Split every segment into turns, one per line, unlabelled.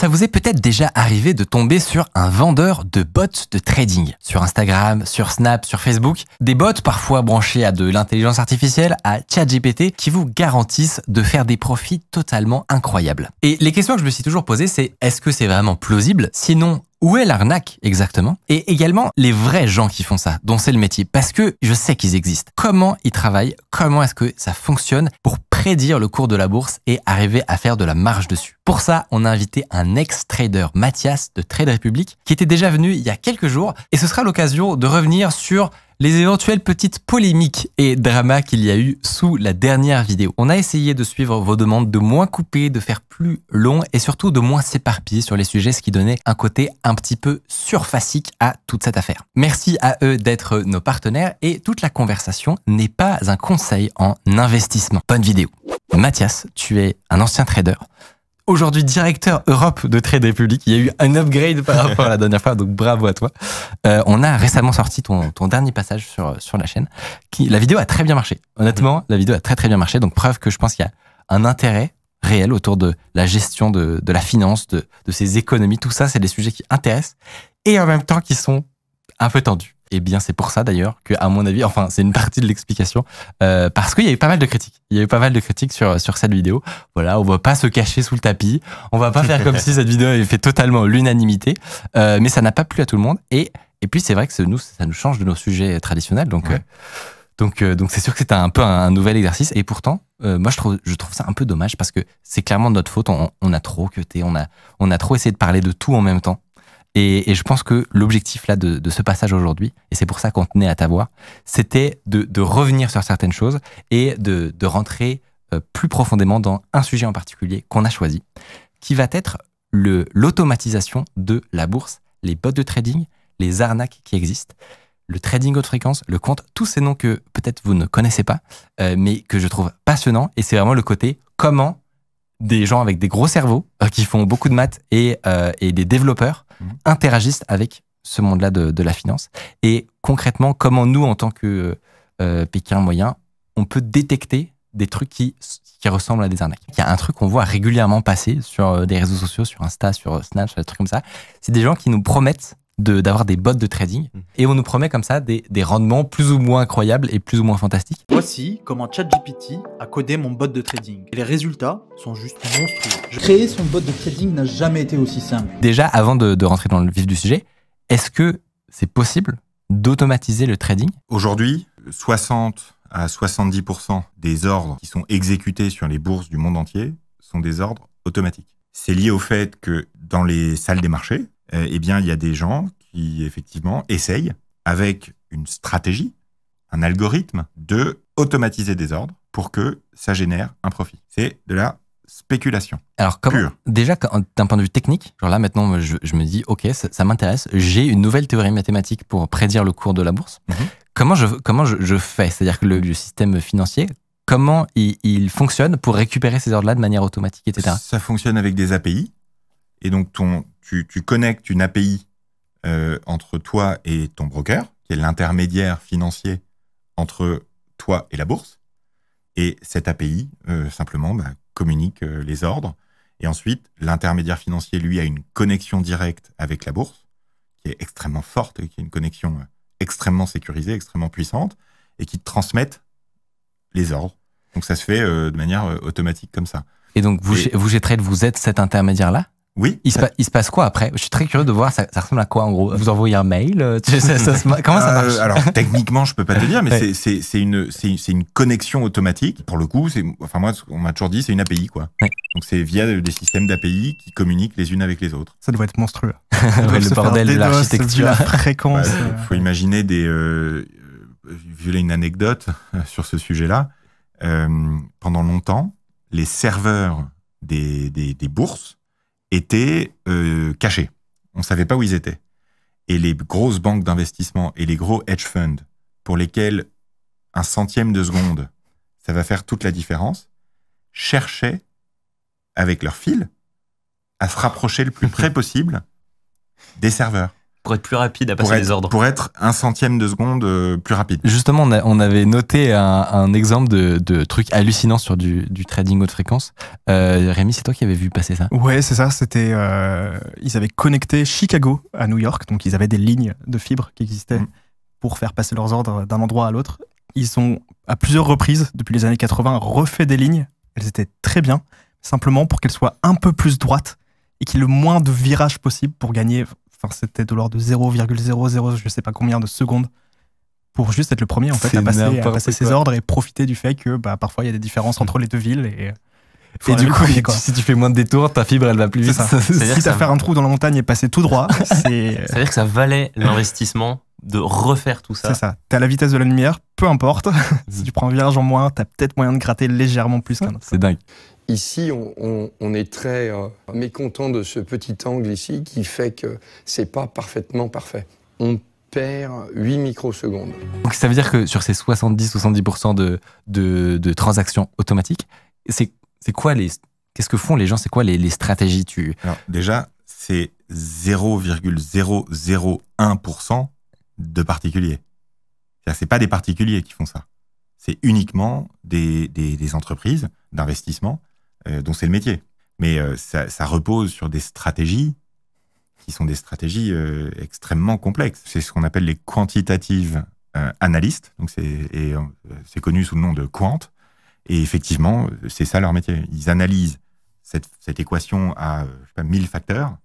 ça vous est peut-être déjà arrivé de tomber sur un vendeur de bots de trading. Sur Instagram, sur Snap, sur Facebook, des bots parfois branchés à de l'intelligence artificielle, à ChatGPT, qui vous garantissent de faire des profits totalement incroyables. Et les questions que je me suis toujours posées, c'est est-ce que c'est vraiment plausible Sinon, où est l'arnaque exactement Et également les vrais gens qui font ça, dont c'est le métier, parce que je sais qu'ils existent. Comment ils travaillent Comment est-ce que ça fonctionne pour prédire le cours de la bourse et arriver à faire de la marge dessus Pour ça, on a invité un ex-trader, Mathias de Trade Republic, qui était déjà venu il y a quelques jours, et ce sera l'occasion de revenir sur les éventuelles petites polémiques et dramas qu'il y a eu sous la dernière vidéo. On a essayé de suivre vos demandes de moins couper, de faire plus long et surtout de moins s'éparpiller sur les sujets, ce qui donnait un côté un petit peu surfacique à toute cette affaire. Merci à eux d'être nos partenaires et toute la conversation n'est pas un conseil en investissement. Bonne vidéo. Mathias, tu es un ancien trader aujourd'hui directeur Europe de Trade Public, Il y a eu un upgrade par rapport à la dernière fois, donc bravo à toi. Euh, on a récemment sorti ton, ton dernier passage sur, sur la chaîne. Qui, la vidéo a très bien marché. Honnêtement, la vidéo a très très bien marché, donc preuve que je pense qu'il y a un intérêt réel autour de la gestion de, de la finance, de, de ces économies. Tout ça, c'est des sujets qui intéressent et en même temps qui sont un peu tendus. Eh bien, c'est pour ça d'ailleurs que, à mon avis, enfin, c'est une partie de l'explication, euh, parce qu'il y a eu pas mal de critiques. Il y a eu pas mal de critiques sur sur cette vidéo. Voilà, on va pas se cacher sous le tapis, on va pas faire comme si cette vidéo avait fait totalement l'unanimité, euh, mais ça n'a pas plu à tout le monde. Et et puis c'est vrai que nous, ça nous change de nos sujets traditionnels, donc. Euh, donc, donc c'est sûr que c'est un peu un, nouvel exercice. Et pourtant, moi, je trouve, je trouve ça un peu dommage parce que c'est clairement de notre faute. On, a trop cuté, on a, on a trop essayé de parler de tout en même temps. Et, je pense que l'objectif là de, ce passage aujourd'hui, et c'est pour ça qu'on tenait à ta voix, c'était de, revenir sur certaines choses et de, rentrer euh, plus profondément dans un sujet en particulier qu'on a choisi, qui va être l'automatisation de la bourse, les bots de trading, les arnaques qui existent, le trading haute fréquence, le compte, tous ces noms que peut-être vous ne connaissez pas, euh, mais que je trouve passionnant. Et c'est vraiment le côté comment des gens avec des gros cerveaux euh, qui font beaucoup de maths et, et des développeurs interagissent avec ce monde-là de, la finance. Et concrètement, comment nous, en tant que euh, Pékin moyen, on peut détecter des trucs qui, qui ressemblent à des arnaques. Il y a un truc qu'on voit régulièrement passer sur euh, des réseaux sociaux, sur Insta, sur Snapchat, des trucs comme ça. C'est des gens qui nous promettent d'avoir des bots de trading. Mm. Et on nous promet comme ça des, rendements plus ou moins incroyables et plus ou moins fantastiques.
Voici comment ChatGPT a codé mon bot de trading. Et les résultats sont juste monstrueux. Créer son bot de trading n'a jamais été aussi simple.
Déjà, avant de, de rentrer dans le vif du sujet, est-ce que c'est possible
d'automatiser le trading Aujourd'hui, 60 à 70% des ordres qui sont exécutés sur les bourses du monde entier sont des ordres automatiques. C'est lié au fait que dans les salles des marchés, euh, eh bien, il y a des gens qui, effectivement, essayent, avec une stratégie, un algorithme, de automatiser des ordres pour que ça génère un profit. C'est de la spéculation. Alors, comment, déjà, d'un point de vue
technique, genre là, maintenant, je, me dis, OK, ça, m'intéresse, j'ai une nouvelle théorie mathématique pour prédire le cours de la bourse. Mhm. Comment je, fais C'est-à-dire que le, système financier, comment il, il fonctionne pour récupérer ces ordres-là de manière automatique,
etc. Ça fonctionne avec des API et donc, ton, tu, connectes une API euh, entre toi et ton broker, qui est l'intermédiaire financier entre toi et la bourse. Et cette API, euh, simplement, bah, communique euh, les ordres. Et ensuite, l'intermédiaire financier, lui, a une connexion directe avec la bourse, qui est extrêmement forte, qui est une connexion extrêmement sécurisée, extrêmement puissante, et qui te les ordres. Donc ça se fait de manière automatique comme ça.
Et donc vous, vous, vous êtes cet intermédiaire-là oui. Il se, passe quoi après Je suis très curieux de voir, ça, ça ressemble à quoi en gros Vous envoyez un mail euh, Comment ça euh, marche
Alors techniquement, je peux pas te dire, mais c'est une, une connexion automatique. Pour le coup, enfin moi, on m'a toujours dit, c'est une API quoi. Donc c'est via des systèmes d'API qui communiquent les unes avec les autres.
Ça doit être monstrueux. le bordel de l'architecture. Il bah,
faut imaginer des... Euh, euh violer une anecdote sur ce sujet-là. pendant longtemps, les serveurs des bourses étaient euh, cachés. On ne savait pas où ils étaient. Et les grosses banques d'investissement et les gros hedge funds, pour lesquels un centième de seconde, ça va faire toute la différence, cherchaient, avec leur fil, à se rapprocher le plus près possible des serveurs
pour être plus rapide à passer les
ordres. Pour être un
centième de seconde euh, plus rapide. Justement, on, avait noté un, exemple de, de, truc hallucinant sur du, trading haute fréquence. Euh, Rémi, c'est toi qui avais vu passer ça
Ouais, c'est ça. C'était euh, ils avaient connecté Chicago à New York, donc ils avaient des lignes de fibres qui existaient mm. pour faire passer leurs ordres d'un endroit à l'autre. Ils ont à plusieurs reprises depuis les années 80 refait des lignes. Elles étaient très bien, simplement pour qu'elles soient un peu plus droites et qu'il y ait le moins de virages possible pour gagner c'était de l'ordre de 0,00 je sais pas combien de secondes pour juste être le premier en fait à passer, ses ordres et profiter du fait que bah, parfois il y a des différences entre les deux villes et, du coup, si
tu fais moins de détours, ta fibre elle va plus vite. Ça. si tu as fait un
trou dans la montagne et passé tout droit, c'est. C'est-à-dire
que ça valait l'investissement de refaire tout ça. C'est ça.
tu as la vitesse de la lumière, peu importe. si tu prends un virage en moins, t'as peut-être moyen de gratter légèrement plus qu'un autre. C'est dingue.
Ici, on, est très euh, mécontent de ce petit angle ici qui fait que c'est pas parfaitement parfait. On perd 8
microsecondes.
Donc ça veut dire que sur ces 70-70% de, de, transactions automatiques, c'est quoi les... Qu'est-ce que font les gens C'est quoi les, stratégies tu... Déjà,
c'est 0,001% de particuliers. C'est pas des particuliers qui font ça. C'est uniquement des entreprises d'investissement euh, dont c'est le métier. Mais euh, ça, repose sur des stratégies qui sont des stratégies euh, extrêmement complexes. C'est ce qu'on appelle les quantitatives analystes. Donc c'est connu sous le nom de quant. Et effectivement, c'est ça leur métier. Ils analysent cette, cette équation à je 1000 facteurs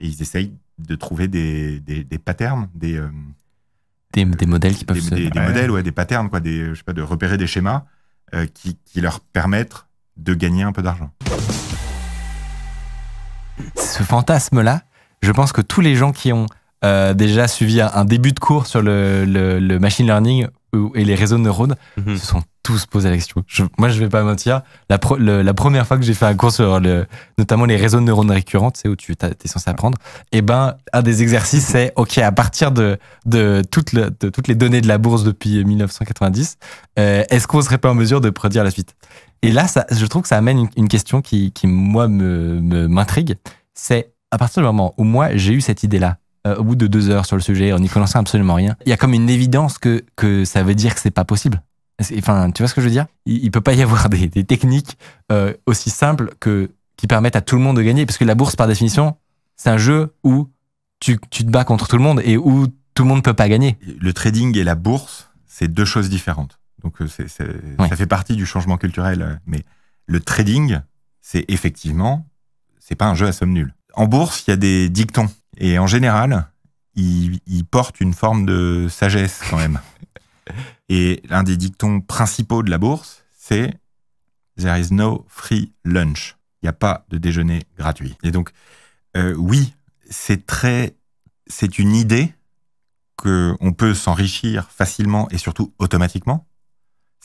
et ils essayent de trouver des, des, des patterns, des, des, modèles qui peuvent des, Des, modèles, ouais, des patterns, quoi, des, je sais pas, de repérer des schémas qui, qui, leur permettent de gagner un peu d'argent. Ce
fantasme-là, je pense que tous les gens qui ont euh, déjà suivi un, début de cours sur le, machine learning et les réseaux de neurones mhm. se sont tous posés la question. moi, je vais pas mentir. La, première fois que j'ai fait un cours sur le, notamment les réseaux de neurones récurrents, c'est où tu es censé apprendre, et eh ben, un des exercices, c'est OK, à partir de, toutes les données de la bourse depuis 1990, euh, est-ce qu'on serait pas en mesure de prédire la suite et là, je trouve que ça amène une, question qui, moi, m'intrigue. Me, c'est à partir du moment où moi, j'ai eu cette idée-là, euh, au bout de deux heures sur le sujet, en n'y connaissant absolument rien, il y a comme une évidence que, ça veut dire que c'est pas possible. Enfin, tu vois ce que je veux dire il, ne peut pas y avoir des, techniques euh, aussi simples que, qui permettent à tout le monde de gagner, parce que la bourse, par définition,
c'est un jeu où tu, tu te bats contre tout le monde et où tout le monde ne peut pas gagner. Le trading et la bourse, c'est deux choses différentes. Donc euh, ça fait partie du changement culturel. Euh, mais le trading, c'est effectivement, c'est pas un jeu à somme nulle. En bourse, il y a des dictons. Et en général, ils, portent une forme de sagesse quand même. et l'un des dictons principaux de la bourse, c'est There is no free lunch. Il n'y a pas de déjeuner gratuit. Et donc, euh, oui, c'est très, c'est une idée qu'on peut s'enrichir facilement et surtout automatiquement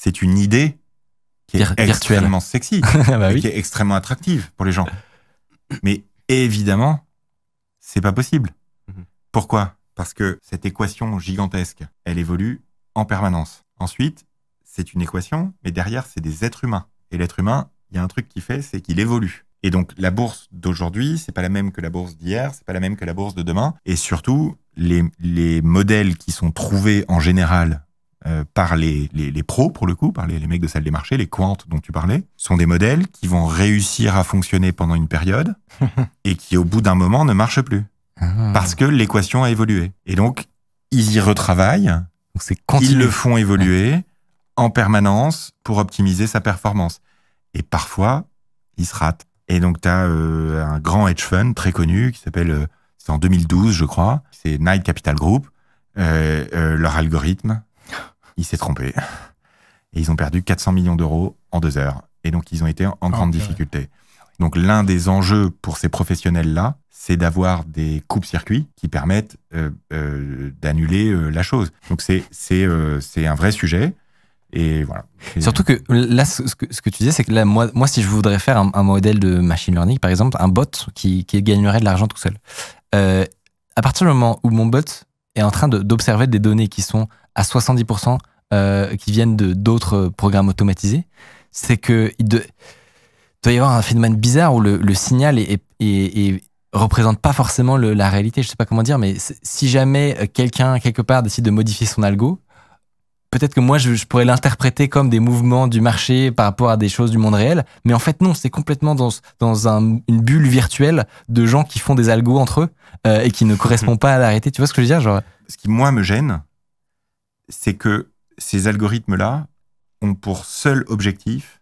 c'est une idée qui est extrêmement sexy, bah qui est extrêmement attractive pour les gens. Mais évidemment, c'est pas possible. Mhm. Pourquoi Parce que cette équation gigantesque, elle évolue en permanence. Ensuite, c'est une équation, mais derrière, c'est des êtres humains. Et l'être humain, il y a un truc qui fait, c'est qu'il évolue. Et donc, la bourse d'aujourd'hui, c'est pas la même que la bourse d'hier, c'est pas la même que la bourse de demain. Et surtout, les, les modèles qui sont trouvés en général euh, par les, pros, pour le coup, par les, les, mecs de salle des marchés, les quantes dont tu parlais, sont des modèles qui vont réussir à fonctionner pendant une période et qui, au bout d'un moment, ne marchent plus. Ah. Parce que l'équation a évolué. Et donc, ils y retravaillent, donc ils le font évoluer en permanence pour optimiser sa performance. Et parfois, ils se ratent. Et donc, tu as euh, un grand hedge fund très connu qui s'appelle, euh, c'est en 2012, je crois, c'est Knight Capital Group. leur algorithme, il s'est trompé. Et ils ont perdu 400 millions d'euros en deux heures. Et donc, ils ont été en ah, grande difficulté. Donc, l'un des enjeux pour ces professionnels-là, c'est d'avoir des coupes-circuits qui permettent euh, euh, d'annuler euh, la chose. Donc, c'est un vrai sujet. Et voilà. Surtout que là, ce que, ce que
tu disais, c'est que là, moi, moi, si je voudrais faire un, modèle de machine learning, par exemple, un bot qui, qui gagnerait de l'argent tout seul, à partir du moment où mon bot est en train d'observer des données qui sont à 70% euh, qui viennent de d'autres euh, programmes automatisés, c'est que il, doit y avoir un phénomène bizarre où le, signal est, représente pas forcément la réalité. Je sais pas comment dire, mais si jamais euh, quelqu'un quelque part décide de modifier son algo, peut-être que moi je, pourrais l'interpréter comme des mouvements du marché par rapport à des choses du monde réel, mais en fait non, c'est complètement dans, dans une bulle virtuelle de gens qui font
des algos entre eux et qui ne correspondent pas à la réalité. Tu vois ce que je veux dire, genre Ce qui moi me gêne, c'est que ces algorithmes-là ont pour seul objectif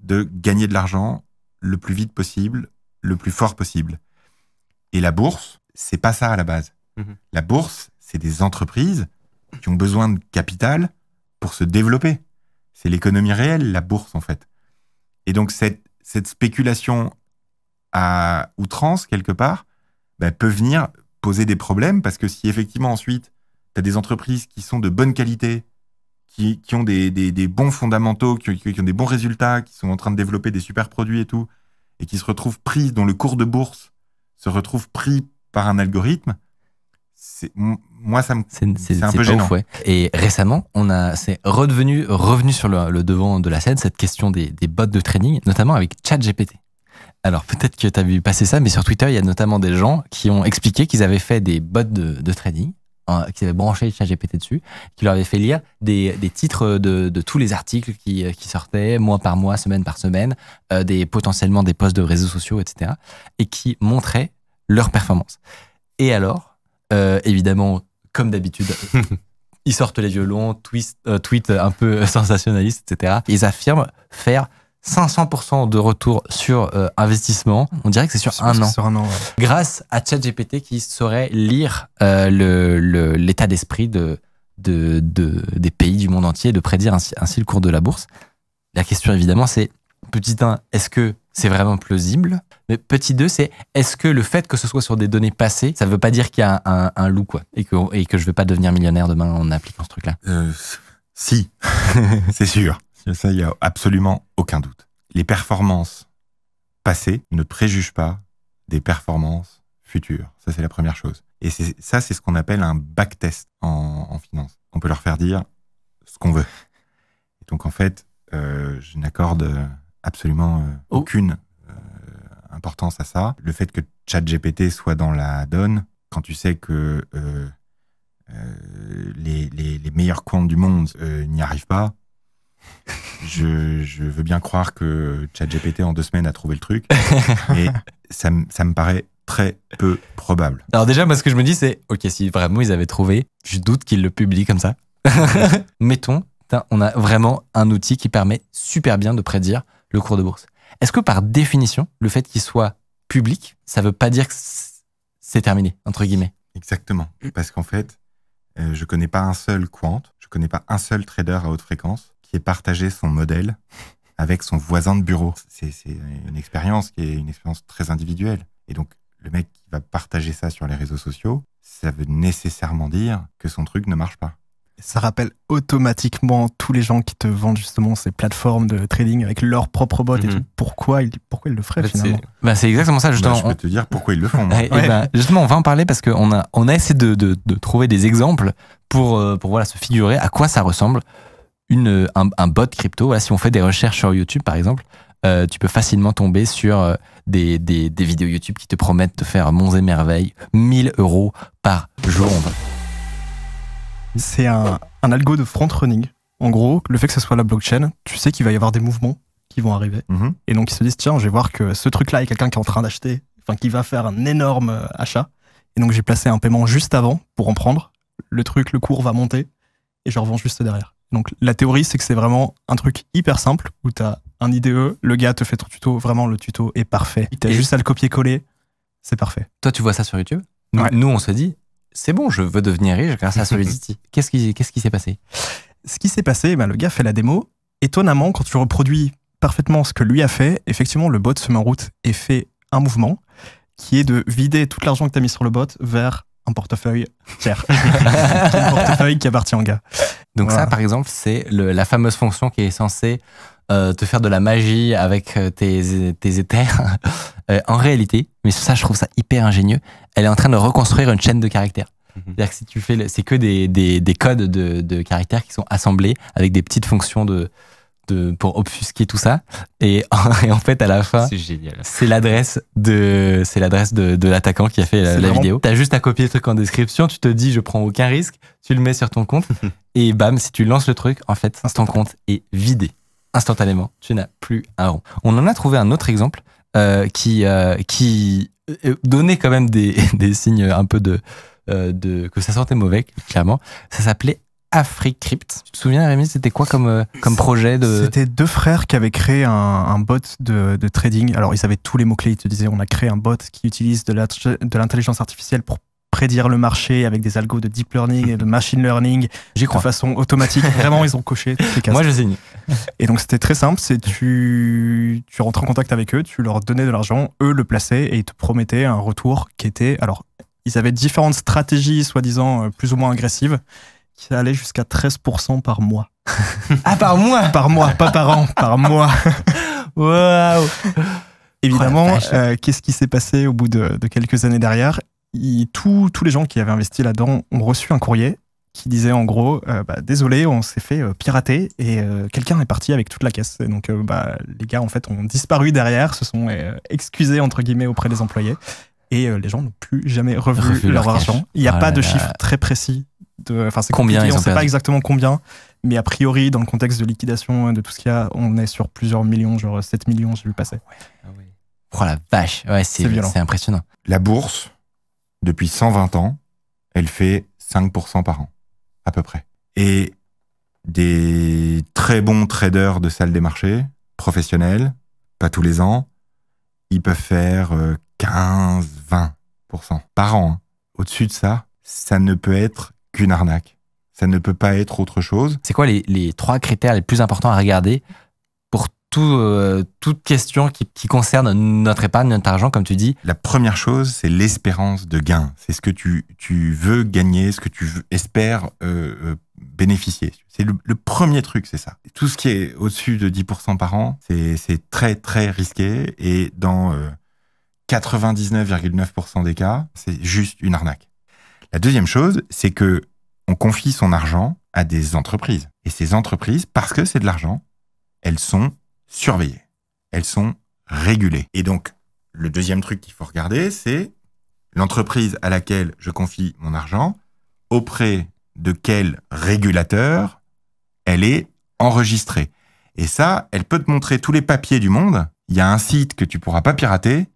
de gagner de l'argent le plus vite possible, le plus fort possible. Et la bourse, c'est pas ça à la base. Mhm. La bourse, c'est des entreprises qui ont besoin de capital pour se développer. C'est l'économie réelle, la bourse en fait. Et donc cette, spéculation à outrance, quelque part, bah, peut venir poser des problèmes parce que si effectivement ensuite tu as des entreprises qui sont de bonne qualité, qui, ont des, bons fondamentaux, qui, ont des bons résultats, qui sont en train de développer des super produits et tout, et qui se retrouvent prises, dont le cours de bourse se retrouve pris par un algorithme. Moi, ça me. C'est un peu
gênant. Et récemment, on a, c'est redevenu, revenu sur le,
devant de la scène, cette question
des, des bots de trading, notamment avec ChatGPT. Alors peut-être que tu as vu passer ça, mais sur Twitter, il y a notamment des gens qui ont expliqué qu'ils avaient fait des bots de, trading qui avait branché ChatGPT dessus, qui leur avait fait lire des, titres de, tous les articles qui, euh, qui, sortaient mois par mois, semaine par semaine, euh, des, potentiellement des posts de réseaux sociaux, etc. Et qui montraient leur performance. Et alors, euh, évidemment, comme d'habitude, ils sortent les violons, twist, tweet un peu sensationnaliste, etc. Ils affirment faire 500% de retour sur euh, investissement. On dirait que c'est sur, un an. Grâce à ChatGPT qui saurait lire euh, le l'état d'esprit de, de, de, des pays du monde entier et de prédire ainsi, ainsi le cours de la bourse. La question évidemment c'est, petit 1, est-ce que c'est vraiment plausible Mais petit 2, c'est est-ce que le fait que ce soit sur des données passées, ça ne veut pas dire qu'il y a un, un, loup quoi, et, que, et que je ne vais pas devenir millionnaire demain
en appliquant ce truc-là euh, Si, c'est sûr. Ça, il n'y a absolument aucun doute. Les performances passées ne préjugent pas des performances futures. Ça, c'est la première chose. Et ça, c'est ce qu'on appelle un backtest en, finance. On peut leur faire dire ce qu'on veut. donc, en fait, euh, je n'accorde absolument euh, oh. aucune euh, importance à ça. Le fait que ChatGPT soit dans la donne, quand tu sais que les, les, meilleurs comptes du monde n'y arrivent pas, je, veux bien croire que ChatGPT en deux semaines a trouvé le truc, mais ça, me paraît très peu probable. Alors déjà, moi, ce que je me dis, c'est, ok, si vraiment ils avaient trouvé, je doute qu'ils le
publient comme ça. Mettons, on a vraiment un outil qui permet super bien de prédire le cours de bourse. Est-ce que par définition, le fait qu'il soit public, ça veut pas dire que
c'est terminé, entre guillemets Exactement, parce qu'en fait, euh, je connais pas un seul quant, je connais pas un seul trader à haute fréquence qui est partagé son modèle avec son voisin de bureau. C'est une expérience qui est une expérience très individuelle. Et donc, le mec qui va partager ça sur les réseaux sociaux, ça veut nécessairement dire que son truc ne marche pas.
Ça rappelle automatiquement tous les gens qui te vendent justement ces plateformes de trading avec leurs propres bots et mhm. tout. Pourquoi ils, pourquoi ils le feraient finalement bah, C'est exactement ça justement. Bah, je peux te
dire pourquoi ils le font.
Eh, eh bah,
justement, on va en parler parce qu'on a, on a essayé de, de, de, trouver des exemples pour, euh, pour voilà, se figurer à quoi ça ressemble un, bot crypto. si on fait des recherches sur YouTube, par exemple, euh, tu peux facilement tomber sur euh, des, vidéos YouTube qui te promettent de faire monts et merveilles, 1000 euros par jour.
C'est un, algo de front running. En gros, le fait que ce soit la blockchain, tu sais qu'il va y avoir des mouvements qui vont arriver. Mhm. Et donc, ils se disent, tiens, je vais voir que ce truc-là, est quelqu'un qui est en train d'acheter, enfin, qui va faire un énorme euh, achat. Et donc, j'ai placé un paiement juste avant pour en prendre. Le truc, le cours va monter et je revends juste derrière. Donc la théorie, c'est que c'est vraiment un truc hyper simple où tu as un IDE, le gars te fait ton tuto, vraiment le tuto est parfait. Tu as juste à le copier-coller, c'est parfait. Toi, tu vois ça sur YouTube nous, on se dit, c'est bon, je veux devenir riche grâce à Solidity. Qu'est-ce qui s'est passé Ce qui s'est passé, bah, le gars fait la démo. Étonnamment, quand tu reproduis parfaitement ce que lui a fait, effectivement, le bot se met en route et fait un mouvement qui est de vider tout l'argent que tu as mis sur le bot vers portefeuille cher portefeuille qui appartient au gars. Donc ça, par
exemple, c'est la fameuse fonction qui est censée euh, te faire de la magie avec euh, tes, éthers. Euh, en réalité, mais ça, je trouve ça hyper ingénieux, elle est en train de reconstruire une chaîne de caractères. Mhm. C'est-à-dire que si tu fais, c'est que des, codes de, caractères qui sont assemblés avec des petites fonctions de, pour obfusquer tout ça. Et, en fait, à la fin, c'est l'adresse de, c'est l'adresse de, l'attaquant qui a fait la, vidéo vidéo. T'as juste à copier le truc en description. Tu te dis, je prends aucun risque. Tu le mets sur ton compte. et bam, si tu lances le truc, en fait, ton compte est vidé instantanément. Tu n'as plus un rond. On en a trouvé un autre exemple euh, qui, euh, qui euh, donnait quand même des, des signes un peu de, de que ça sentait mauvais, clairement. Ça s'appelait AfriCrypt. Tu te souviens, Rémi, c'était quoi comme, euh, comme projet de... C'était
deux frères qui avaient créé un, bot de, trading. Alors, ils avaient tous les mots-clés. Ils te disaient, on a créé un bot qui utilise de l'intelligence artificielle pour prédire le marché avec des algos de deep learning et de machine learning J'y crois. de façon automatique. Vraiment, ils ont coché toutes les Moi, je signe. Et donc, c'était très simple. C'est tu, tu rentres en contact avec eux, tu leur donnais de l'argent, eux le plaçaient et ils te promettaient un retour qui était... Alors, ils avaient différentes stratégies, soi-disant, euh, plus ou moins agressives qui allait jusqu'à 13% par mois. ah, par mois Par mois, pas par an, par mois. Waouh Évidemment, euh, qu'est-ce qui s'est passé au bout de, quelques années derrière Tous les gens qui avaient investi là-dedans ont reçu un courrier qui disait en gros euh, bah, désolé on s'est fait euh, pirater et quelqu'un est parti avec toute la caisse et donc bah, les gars en fait ont disparu derrière se sont excusés entre guillemets auprès des employés et les gens n'ont plus jamais revu, leur, argent il n'y a ah pas de chiffre très précis Enfin, c'est combien On ne sait pas exactement combien, mais a priori, dans le contexte de liquidation euh, de tout ce qu'il y a, on est sur plusieurs millions, genre 7 millions, j'ai le passer. Ah
Oh la vache,
ouais, c'est
impressionnant. La bourse, depuis 120 ans, elle fait 5% par an, à peu près. Et des très bons traders de salle des marchés, professionnels, pas tous les ans, ils peuvent faire 15, euh, 20% par an. Hein. Au-dessus de ça, ça ne peut être qu'une arnaque. Ça ne peut pas être autre chose. C'est quoi les, trois critères les plus importants à regarder pour euh, toute question qui, concerne notre épargne, notre argent, comme tu dis La première chose, c'est l'espérance de gain. C'est ce que tu, veux gagner, ce que tu espères euh, euh, bénéficier. C'est le, premier truc, c'est ça. Tout ce qui est au-dessus de 10% par an, c'est très, très risqué. Et dans... 99,9% des cas, c'est juste une arnaque. La deuxième chose, c'est que on confie son argent à des entreprises. Et ces entreprises, parce que c'est de l'argent, elles sont surveillées, elles sont régulées. Et donc, le deuxième truc qu'il faut regarder, c'est l'entreprise à laquelle je confie mon argent, auprès de quel régulateur elle est enregistrée. Et ça, elle peut te montrer tous les papiers du monde. Il y a un site que tu pourras pas pirater,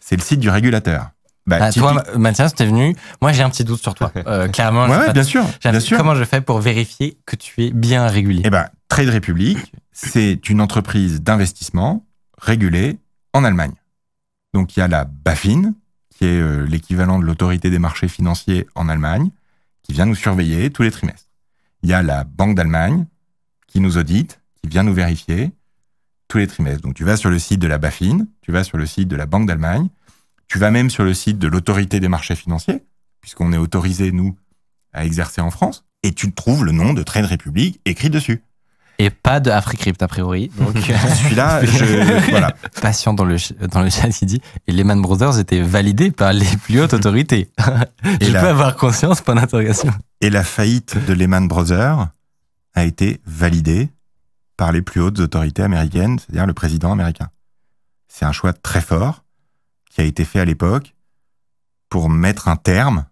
c'est le site du régulateur ah, Toi, venu. Moi, j'ai un petit doute sur toi. Euh, clairement. bien sûr. Comment je fais pour vérifier que tu es bien régulier Eh ben, Trade Republic, c'est une entreprise d'investissement régulée en Allemagne. Donc, il y a la BaFin, qui est euh, l'équivalent de l'autorité des marchés financiers en Allemagne, qui vient nous surveiller tous les trimestres. Il y a la Banque d'Allemagne, qui nous audite, qui vient nous vérifier tous les trimestres. Donc, tu vas sur le site de la BaFin, tu vas sur le site de la Banque d'Allemagne, tu vas même sur le site de l'autorité des marchés financiers, puisqu'on est autorisé, nous, à exercer en France, et tu trouves le nom de Trade Republic écrit dessus. Et pas de AfriCrypt, a priori. celui-là, je,
Patient dans le, dans le chat, qui dit, et Lehman Brothers était validé par les
plus hautes autorités.
Et je peux avoir conscience, pas d'interrogation.
Et la faillite de Lehman Brothers a été validée par les plus hautes autorités américaines, c'est-à-dire le président américain. C'est un choix très fort a été fait à l'époque pour mettre un terme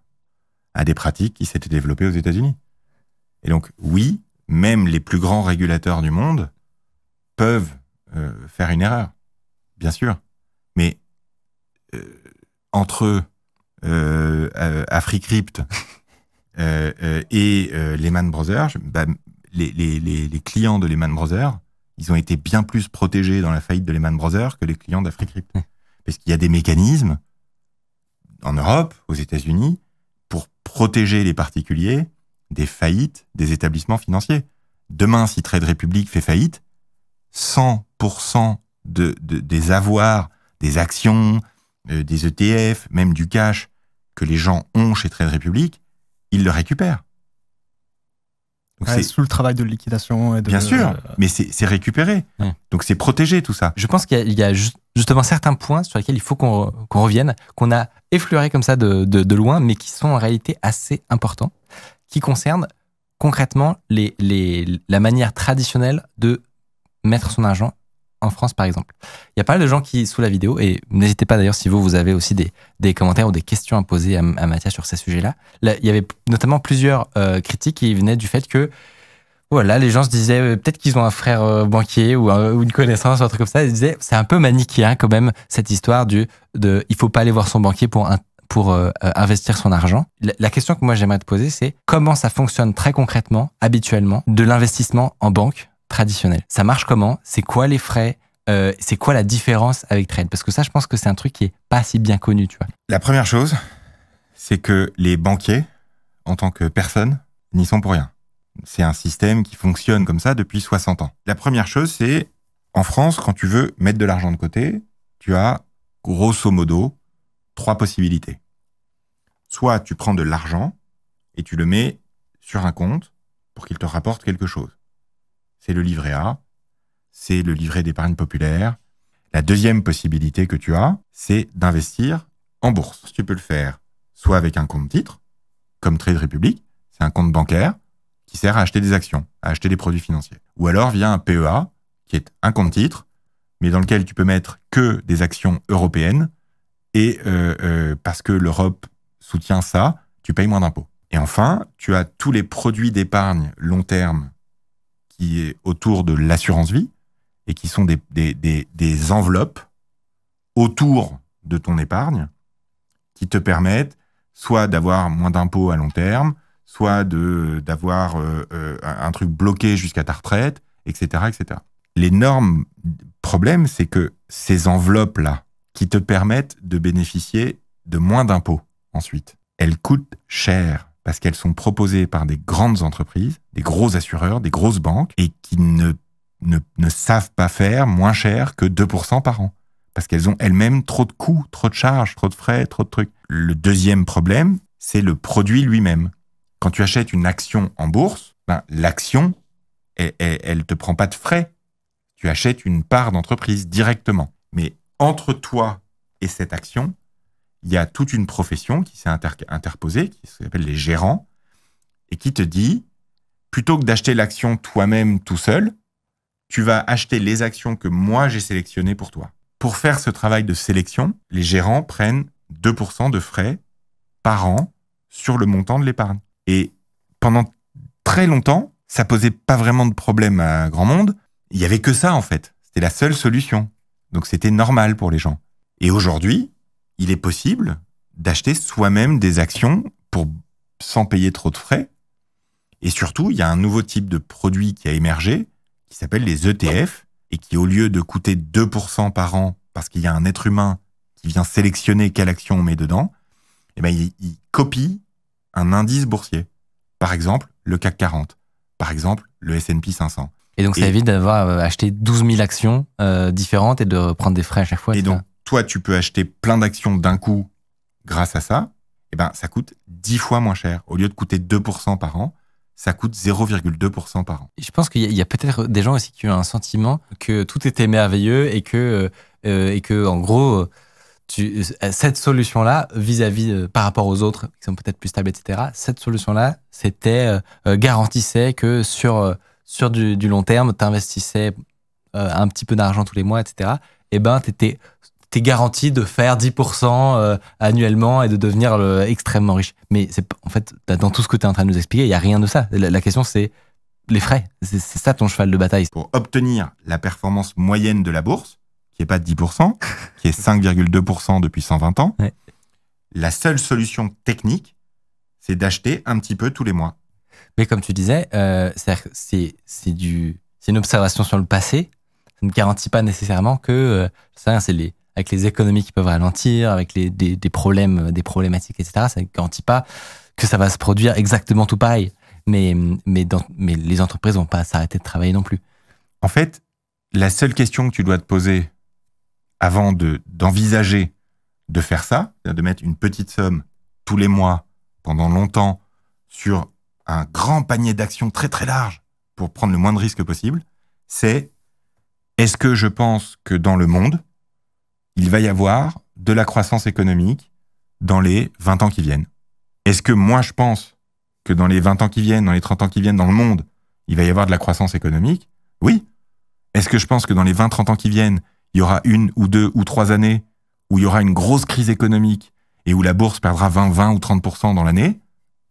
à des pratiques qui s'étaient développées aux États-Unis. Et donc, oui, même les plus grands régulateurs du monde peuvent euh, faire une erreur, bien sûr. Mais euh, entre euh, AfriCrypt et Lehman Brothers, bah, les, les, clients de Lehman Brothers, ils ont été bien plus protégés dans la faillite de Lehman Brothers que les clients d'AfriCrypt. Parce qu'il y a des mécanismes en Europe, aux États-Unis, pour protéger les particuliers des faillites des établissements financiers. Demain, si Trade Republic fait faillite, 100% de, des avoirs, des actions, euh, des ETF, même du cash que les gens ont chez Trade Republic, ils le récupèrent.
Donc sous le travail de liquidation et de... Bien sûr, euh,
mais c'est récupéré. Donc c'est protégé
tout ça. Je pense qu'il y, a juste justement certains points sur lesquels il faut qu'on revienne, qu'on a effleuré comme ça de, loin, mais qui sont en réalité assez importants, qui concernent concrètement la manière traditionnelle de mettre son argent en France, par exemple. Il y a pas mal de gens qui, sous la vidéo, et n'hésitez pas d'ailleurs si vous, vous avez aussi des, commentaires ou des questions à poser à, Mathias sur ces sujets-là. il y avait notamment plusieurs euh, critiques qui venaient du fait que voilà, les gens se disaient euh, peut-être qu'ils ont un frère euh, banquier ou, une connaissance, ou un truc comme ça. Ils disaient c'est un peu manichéen quand même cette histoire du de il faut pas aller voir son banquier pour pour euh, investir son argent. La, question que moi j'aimerais te poser, c'est comment ça fonctionne très concrètement, habituellement, de l'investissement en banque traditionnelle. Ça marche comment C'est quoi les frais C'est quoi la différence avec trade Parce que ça, je pense que c'est un truc qui est pas si bien connu, tu vois. La première
chose, c'est que les banquiers, en tant que personnes, n'y sont pour rien c'est un système qui fonctionne comme ça depuis 60 ans. La première chose, c'est en France, quand tu veux mettre de l'argent de côté, tu as grosso modo trois possibilités. Soit tu prends de l'argent et tu le mets sur un compte pour qu'il te rapporte quelque chose. C'est le livret A, c'est le livret d'épargne populaire. La deuxième possibilité que tu as, c'est d'investir en bourse. Tu peux le faire soit avec un compte titre, comme Trade Republic, c'est un compte bancaire, qui sert à acheter des actions, à acheter des produits financiers. Ou alors via un PEA, qui est un compte titre, mais dans lequel tu peux mettre que des actions européennes, et euh, euh, parce que l'Europe soutient ça, tu payes moins d'impôts. Et enfin, tu as tous les produits d'épargne long terme qui est autour de l'assurance vie, et qui sont des enveloppes autour de ton épargne, qui te permettent soit d'avoir moins d'impôts à long terme, soit de d'avoir euh, euh, un truc bloqué jusqu'à ta retraite, etc., etc. L'énorme problème, c'est que ces enveloppes-là, qui te permettent de bénéficier de moins d'impôts ensuite, elles coûtent cher parce qu'elles sont proposées par des grandes entreprises, des gros assureurs, des grosses banques, et qui ne savent pas faire moins cher que 2% par an. Parce qu'elles ont elles-mêmes trop de coûts, trop de charges, trop de frais, trop de trucs. Le deuxième problème, c'est le produit lui-même. Quand tu achètes une action en bourse, ben, l'action, elle ne te prend pas de frais. Tu achètes une part d'entreprise directement. Mais entre toi et cette action, il y a toute une profession qui s'est interposée, qui s'appelle les gérants, et qui te dit, plutôt que d'acheter l'action toi-même tout seul, tu vas acheter les actions que moi j'ai sélectionnées pour toi. Pour faire ce travail de sélection, les gérants prennent 2% de frais par an sur le montant de l'épargne. Et pendant très longtemps, ça posait pas vraiment de problème à grand monde. Il y avait que ça, en fait. C'était la seule solution. Donc c'était normal pour les gens. Et aujourd'hui, il est possible d'acheter soi-même des actions pour sans payer trop de frais. Et surtout, il y a un nouveau type de produit qui a émergé, qui s'appelle les ETF, et qui, au lieu de coûter 2% par an, parce qu'il y a un être humain qui vient sélectionner quelle action on met dedans, eh ben, il copie un indice boursier. Par exemple, le CAC 40. Par exemple, le S&P 500.
Et donc, ça évite d'avoir euh, acheté 12 000 actions
euh, différentes et de prendre des frais à chaque fois. Et donc, toi, tu peux acheter plein d'actions d'un coup grâce à ça. Et eh ben, ça coûte 10 fois moins cher. Au lieu de coûter 2% par an, ça coûte 0,2% par an. Je pense qu'il y a, peut-être des gens aussi qui ont un sentiment que tout était merveilleux
et que, euh, et que en gros, euh, cette solution-là, vis-à-vis, euh, par rapport aux autres, qui sont peut-être plus stables, etc., cette solution-là, c'était euh, garantissait que sur, sur du, long terme, tu investissais un petit peu d'argent tous les mois, etc., et eh ben, tu étais, es garanti de faire 10% annuellement et de devenir extrêmement riche. Mais en fait, dans tout ce que tu es en train de nous expliquer, il n'y a rien de ça. la question, c'est
les frais. C'est ça ton cheval de bataille. Pour obtenir la performance moyenne de la bourse, qui n'est pas de 10%, qui est 5,2% depuis 120 ans, la seule solution technique, c'est d'acheter un petit peu tous les mois. Mais comme tu disais,
euh, c'est une observation sur le passé. Ça ne garantit pas nécessairement que, ça, euh, les, avec les économies qui peuvent ralentir, avec les, des, problèmes, des problématiques, etc. Ça ne garantit pas que ça va se produire exactement tout pareil. Mais, mais,
mais les entreprises vont pas s'arrêter de travailler non plus. En fait, la seule question que tu dois te poser avant d'envisager de, faire ça, de mettre une petite somme tous les mois pendant longtemps sur un grand panier d'actions très très large pour prendre le moins de risques possible, c'est est-ce que je pense que dans le monde, il va y avoir de la croissance économique dans les 20 ans qui viennent Est-ce que moi je pense que dans les 20 ans qui viennent, dans les 30 ans qui viennent, dans le monde, il va y avoir de la croissance économique Oui. Est-ce que je pense que dans les 20-30 ans qui viennent, il y aura une ou deux ou trois années où il y aura une grosse crise économique et où la bourse perdra 20, 20 ou 30% dans l'année,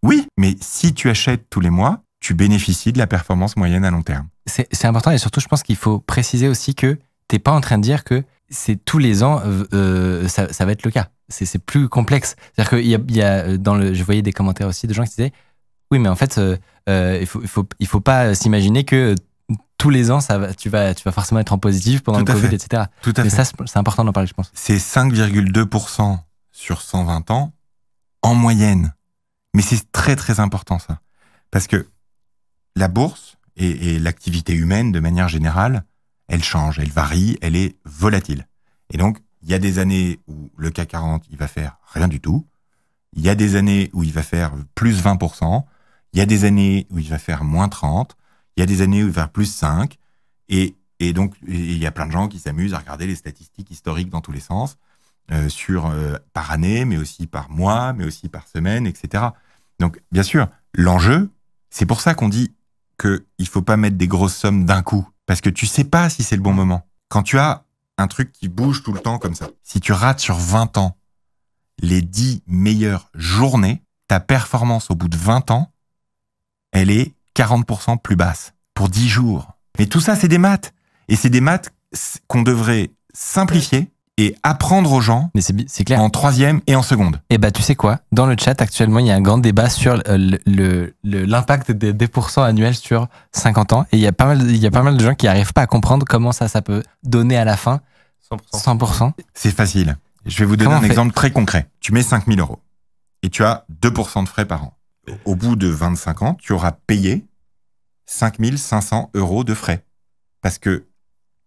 oui, mais si tu achètes tous les mois, tu bénéficies de la performance moyenne à long terme. C'est important et surtout, je pense qu'il faut préciser aussi que tu t'es pas en
train de dire que c'est tous les ans, euh, ça, va être le cas. C'est plus complexe. C'est-à-dire que y a, y euh, dans le, je voyais des commentaires aussi de gens qui disaient, oui, mais en fait, euh, il faut, il faut, faut pas s'imaginer que tous les ans, ça tu, vas, tu vas forcément être en positif pendant le Covid, etc.
Tout Mais ça, c'est important d'en parler, je pense. C'est 5,2% sur 120 ans en moyenne. Mais c'est très, très important, ça. Parce que la bourse et, l'activité humaine, de manière générale, elle change, elle varie, elle est volatile. Et donc, il y a des années où le CAC 40, il va faire rien du tout. Il y a des années où il va faire plus 20%. Il y a des années où il va faire moins 30. Il y a des années où il plus 5. Et, et donc, il y a plein de gens qui s'amusent à regarder les statistiques historiques dans tous les sens, euh, sur, euh, par année, mais aussi par mois, mais aussi par semaine, etc. Donc, bien sûr, l'enjeu, c'est pour ça qu'on dit qu'il ne faut pas mettre des grosses sommes d'un coup, parce que tu sais pas si c'est le bon moment. Quand tu as un truc qui bouge tout le temps comme ça, si tu rates sur 20 ans les 10 meilleures journées, ta performance au bout de 20 ans, elle est 40% plus basse pour 10 jours. Mais tout ça, c'est des maths. Et c'est des maths qu'on devrait simplifier et apprendre aux gens Mais c'est, clair. en troisième et en seconde. Et eh bah ben, tu
sais quoi, dans le chat actuellement il y a un grand débat sur l'impact des, pourcents annuels sur 50 ans et il y a pas mal, de gens qui n'arrivent pas à comprendre comment ça, ça peut donner à la fin
100%. C'est facile. Je vais vous donner un exemple très concret. Tu mets 5000 euros et tu as 2% de frais par an au bout de 25 ans, tu auras payé 5500 euros de frais. Parce que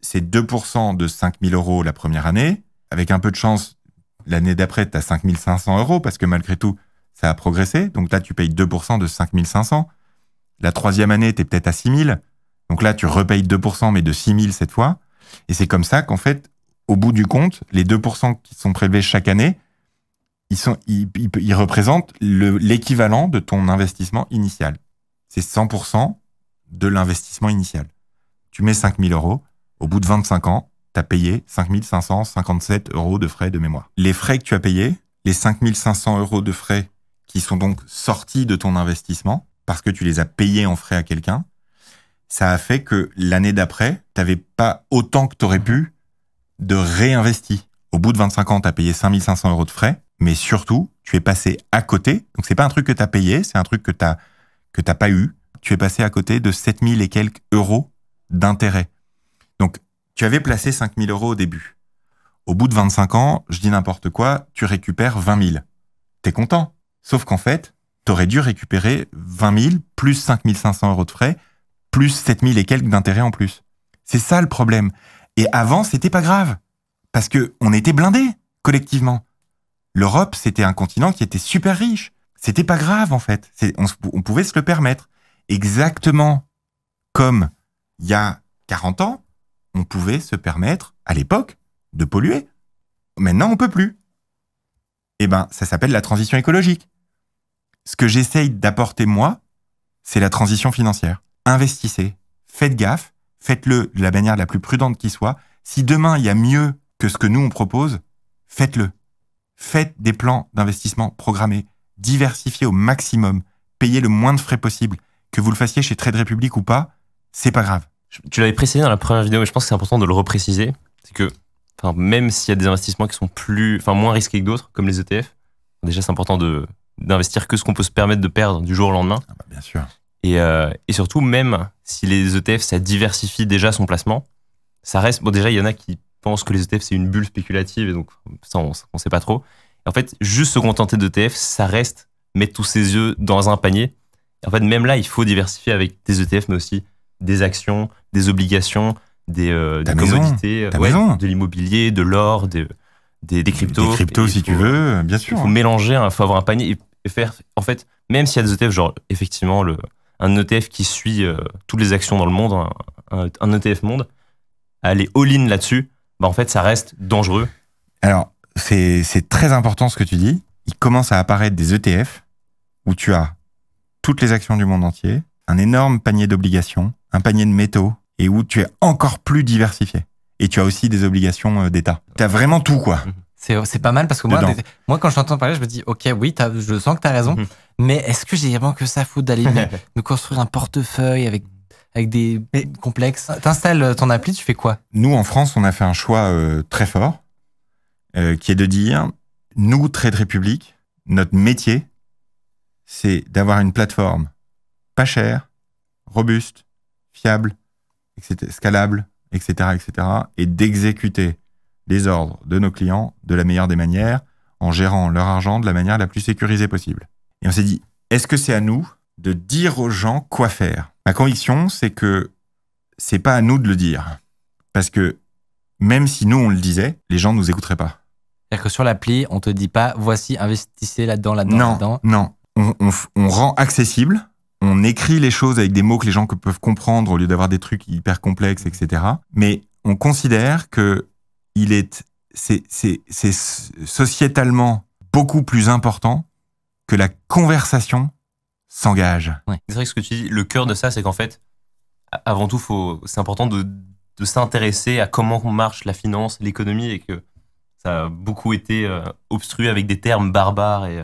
c'est 2% de 5000 euros la première année. Avec un peu de chance, l'année d'après, tu as 5500 euros parce que malgré tout, ça a progressé. Donc là, tu payes 2% de 5500. La troisième année, tu es peut-être à 6000. Donc là, tu repayes 2%, mais de 6000 cette fois. Et c'est comme ça qu'en fait, au bout du compte, les 2% qui sont prélevés chaque année, ils, sont, représentent l'équivalent de ton investissement initial. C'est 100% de l'investissement initial. Tu mets 5 000 euros, au bout de 25 ans, tu as payé 557 euros de frais de mémoire. Les frais que tu as payés, les 5 500 euros de frais qui sont donc sortis de ton investissement, parce que tu les as payés en frais à quelqu'un, ça a fait que l'année d'après, tu n'avais pas autant que tu aurais pu de réinvestir Au bout de 25 ans, tu as payé 5500 euros de frais mais surtout, tu es passé à côté. Donc, c'est pas un truc que tu as payé, c'est un truc que tu que t'as pas eu. Tu es passé à côté de 7000 et quelques euros d'intérêt. Donc, tu avais placé 5000 euros au début. Au bout de 25 ans, je dis n'importe quoi, tu récupères 20 000. T'es content. Sauf qu'en fait, t'aurais dû récupérer 20 000 plus 5 500 euros de frais, plus 7 000 et quelques d'intérêt en plus. C'est ça le problème. Et avant, c'était pas grave. Parce que on était blindés, collectivement l'Europe, c'était un continent qui était super riche. C'était pas grave, en fait. On, pouvait se le permettre. Exactement comme il y a 40 ans, on pouvait se permettre, à l'époque, de polluer. Maintenant, on peut plus. Eh ben, ça s'appelle la transition écologique. Ce que j'essaye d'apporter, moi, c'est la transition financière. Investissez, faites gaffe, faites-le de la manière la plus prudente qui soit. Si demain, il y a mieux que ce que nous, on propose, faites-le. Faites des plans d'investissement programmés, diversifiez au maximum, payez le moins de frais possible. Que vous le fassiez chez Trade Republic ou pas, c'est pas grave.
Tu l'avais précisé dans la première vidéo, mais je pense que c'est important de le repréciser. C'est que enfin, même s'il y a des investissements qui sont plus, enfin, moins risqués que d'autres, comme les ETF, déjà c'est important de, d'investir que ce qu'on peut se permettre de perdre du jour au lendemain. Ah bah, bien sûr. Et, euh, et, surtout, même si les ETF, ça diversifie déjà son placement, ça reste. Bon, déjà, il y en a qui pense que les ETF, c'est une bulle spéculative, et donc ça, on sait pas trop. en fait, juste se contenter d'ETF, e ça reste mettre tous ses yeux dans un panier. en fait, même là, il faut diversifier avec des ETF, mais aussi des actions, des obligations, des, euh, commodités, de l'immobilier, de l'or, des, des, des, cryptos. Des cryptos, si tu veux, bien sûr. Il faut hein. mélanger, hein. il faut avoir un panier et faire, en fait, même s'il y a des ETF, genre effectivement, le, un ETF qui suit euh, toutes les actions dans le monde, hein, un, un ETF monde, aller all-in là-dessus, bah, en fait, ça reste dangereux. Alors, c'est très important ce que tu dis. Il commence à
apparaître des ETF où tu as toutes les actions du monde entier, un énorme panier d'obligations, un panier de métaux, et où tu es encore plus diversifié. Et tu as aussi des obligations euh, d'État. Tu as vraiment tout, quoi. Mhm.
C'est pas mal parce que moi, moi quand je t'entends parler, je me dis, OK, oui, je sens que tu as raison, mhm. mais est-ce que j'ai vraiment que ça fout d'aller nous me, construire un portefeuille avec avec des complexes. T'installes euh, ton appli, tu fais quoi
Nous, en France, on a fait un choix euh, très fort, euh, qui est de dire, nous, Trade republic, notre métier, c'est d'avoir une plateforme pas chère, robuste, fiable, etc., scalable, etc., etc., et d'exécuter les ordres de nos clients de la meilleure des manières, en gérant leur argent de la manière la plus sécurisée possible. Et on s'est dit, est-ce que c'est à nous de dire aux gens quoi faire Ma conviction, c'est que c'est pas à nous de le dire. Parce que même si nous, on le disait, les gens ne nous écouteraient pas.
C'est-à-dire que sur l'appli, on te dit pas, voici, investissez là-dedans,
là-dedans, non, Non, on, rend accessible, on écrit les choses avec des mots que les gens peuvent comprendre au lieu d'avoir des trucs hyper complexes, etc. Mais on considère que il est, c'est, c'est sociétalement beaucoup plus important que la conversation s'engage.
C'est vrai que ce que tu dis, le cœur de ça, c'est qu'en fait, avant tout, faut, c'est important de, s'intéresser à comment marche la finance, l'économie, et que ça a beaucoup été euh, obstrué avec des termes barbares euh,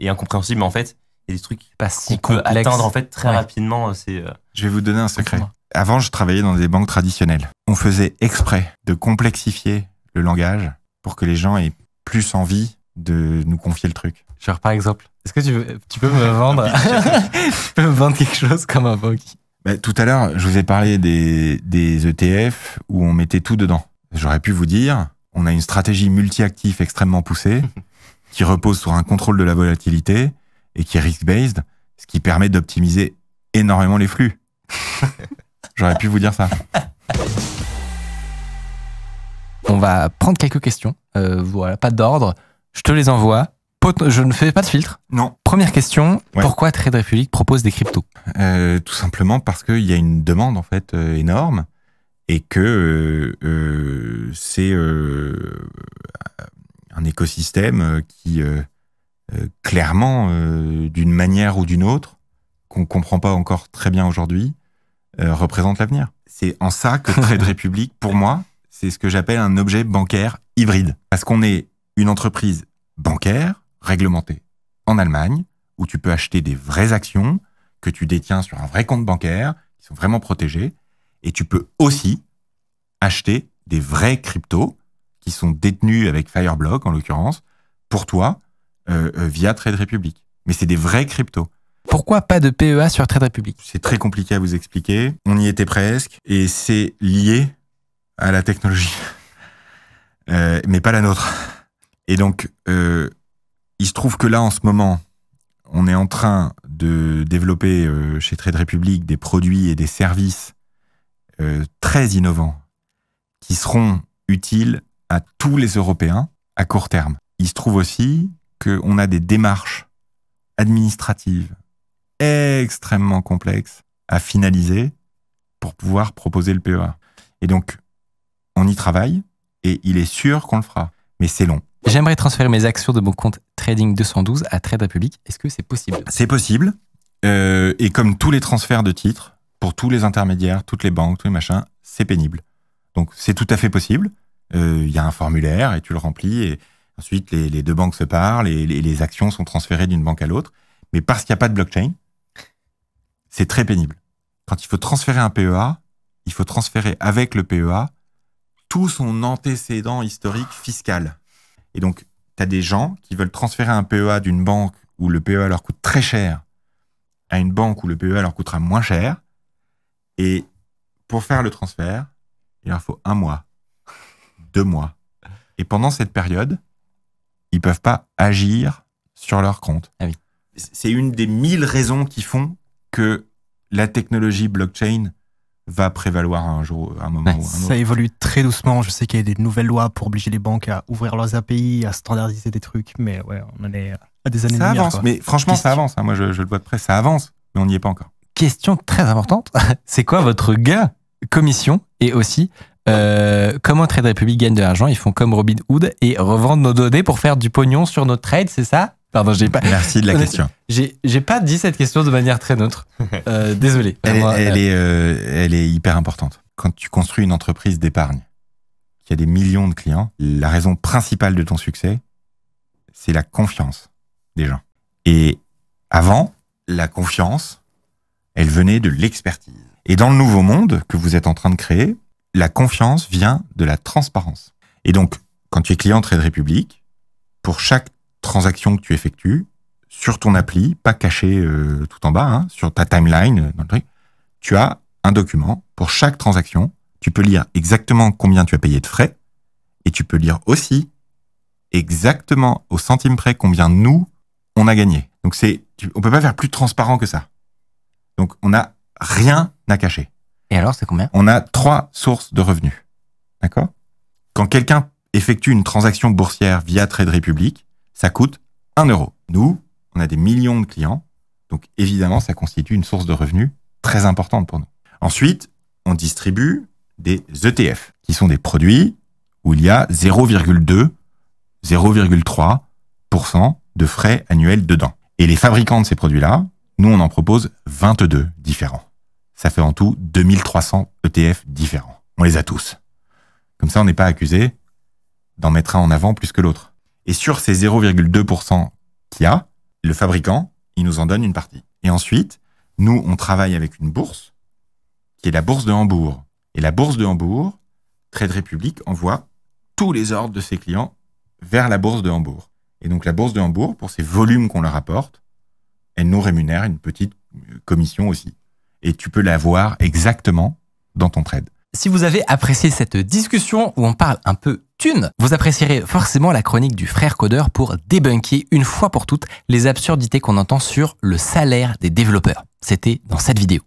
et, incompréhensibles. Mais en fait, il y a des trucs pas qu'on peut atteindre en fait très rapidement. Euh, c'est.
je vais vous donner un secret. Avant, je travaillais dans des banques traditionnelles. On faisait exprès de complexifier le langage pour que les gens aient plus envie de nous confier le truc. Genre par exemple, est-ce que tu, peux me vendre, vendre
quelque chose comme un Vogue
bah, Tout à l'heure, je vous ai parlé des, ETF e où on mettait tout dedans. J'aurais pu vous dire, on a une stratégie multi-actif extrêmement poussée qui repose sur un contrôle de la volatilité et qui est risk-based, ce qui permet d'optimiser énormément les flux. J'aurais pu vous dire ça.
On va prendre quelques questions. Euh, voilà, pas d'ordre je te les envoie. je ne fais
pas de filtre. Non. Première question, pourquoi Trade Republic propose des cryptos euh, Tout simplement parce qu'il y a une demande en fait euh, énorme et que euh, c'est un écosystème qui clairement, d'une manière ou d'une autre, qu'on ne comprend pas encore très bien aujourd'hui, représente l'avenir. C'est en ça que Trade Republic, pour moi, c'est ce que j'appelle un objet bancaire hybride. Parce qu'on est une entreprise bancaire réglementée en Allemagne où tu peux acheter des vraies actions que tu détiens sur un vrai compte bancaire qui sont vraiment protégées et tu peux aussi acheter des vrais cryptos qui sont détenus avec Fireblock en l'occurrence pour toi euh, euh, via Trade Republic. Mais c'est des vrais cryptos. Pourquoi pas de PEA sur Trade Republic C'est très compliqué à vous expliquer. On y était presque et c'est lié à la technologie, euh, mais pas la nôtre. Et donc, euh, il se trouve que là, en ce moment, on est en train de développer euh, chez Trade Republic des produits et des services euh, très innovants qui seront utiles à tous les Européens à court terme. Il se trouve aussi qu'on a des démarches administratives extrêmement complexes à finaliser pour pouvoir proposer le PEA. Et donc, on y travaille et il est sûr qu'on le fera, mais c'est long. J'aimerais transférer mes actions de mon compte Trading 212
à Trade Republic. Est-ce que c'est
possible C'est possible. Euh, et comme tous les transferts de titres, pour tous les intermédiaires, toutes les banques, tous les machins, c'est pénible. Donc c'est tout à fait possible. Il euh, y a un formulaire et tu le remplis et ensuite les, deux banques se parlent et les, les actions sont transférées d'une banque à l'autre. Mais parce qu'il n'y a pas de blockchain, c'est très pénible. Quand il faut transférer un PEA, il faut transférer avec le PEA tout son antécédent historique fiscal. Et donc, tu as des gens qui veulent transférer un PEA d'une banque où le PEA leur coûte très cher à une banque où le PEA leur coûtera moins cher. Et pour faire le transfert, il leur faut un mois, deux mois. Et pendant cette période, ils peuvent pas agir sur leur compte. Ah C'est une des mille raisons qui font que la technologie blockchain va prévaloir un jour, un moment un autre. Ça évolue
très doucement. Je sais qu'il y a des nouvelles lois pour obliger les banques à ouvrir leurs API, à standardiser des trucs, mais ouais, on en est à des années. Ça avance, mais franchement,
ça avance. Hein. Moi, je, le vois de près, ça avance, mais on n'y est pas encore. Question très
importante.
C'est quoi votre gain commission et aussi euh, comment Trade Republic gagne de l'argent Ils font comme Robin Hood et revendent nos données pour faire du pognon sur nos trades, c'est ça Pardon, j'ai pas. Merci de la question. J'ai pas dit cette question de manière très neutre. Euh, désolé. Elle, est,
euh, euh, elle est hyper importante. Quand tu construis une entreprise d'épargne, qui a des millions de clients, la raison principale de ton succès, c'est la confiance des gens. Et avant, la confiance, elle venait de l'expertise. Et dans le nouveau monde que vous êtes en train de créer, la confiance vient de la transparence. Et donc, quand tu es client Trade République, pour chaque Transactions que tu effectues sur ton appli, pas caché euh, tout en bas, hein, sur ta timeline, euh, tu as un document pour chaque transaction. Tu peux lire exactement combien tu as payé de frais et tu peux lire aussi exactement au centime près combien nous on a gagné. Donc c'est, on peut pas faire plus transparent que ça. Donc on n'a rien à cacher. Et alors c'est combien On a trois sources de revenus, d'accord Quand quelqu'un effectue une transaction boursière via Trade Republic, ça coûte 1 euro. Nous, on a des millions de clients, donc évidemment, ça constitue une source de revenus très importante pour nous. Ensuite, on distribue des ETF, qui sont des produits où il y a 0,2, 0,3% de frais annuels dedans. Et les fabricants de ces produits-là, nous, on en propose 22 différents. Ça fait en tout 2300 ETF différents. On les a tous. Comme ça, on n'est pas accusé d'en mettre un en avant plus que l'autre. Et sur ces 0,2% qu'il y a, le fabricant, il nous en donne une partie. Et ensuite, nous, on travaille avec une bourse, qui est la bourse de Hambourg. Et la bourse de Hambourg, Trade Republic envoie tous les ordres de ses clients vers la bourse de Hambourg. Et donc la bourse de Hambourg, pour ces volumes qu'on leur apporte, elle nous rémunère une petite commission aussi. Et tu peux la voir exactement dans ton trade. Si vous avez apprécié cette discussion où on parle un peu
vous apprécierez forcément la chronique du frère codeur pour débunker une fois pour toutes les absurdités qu'on entend sur le salaire des développeurs. C'était dans cette vidéo.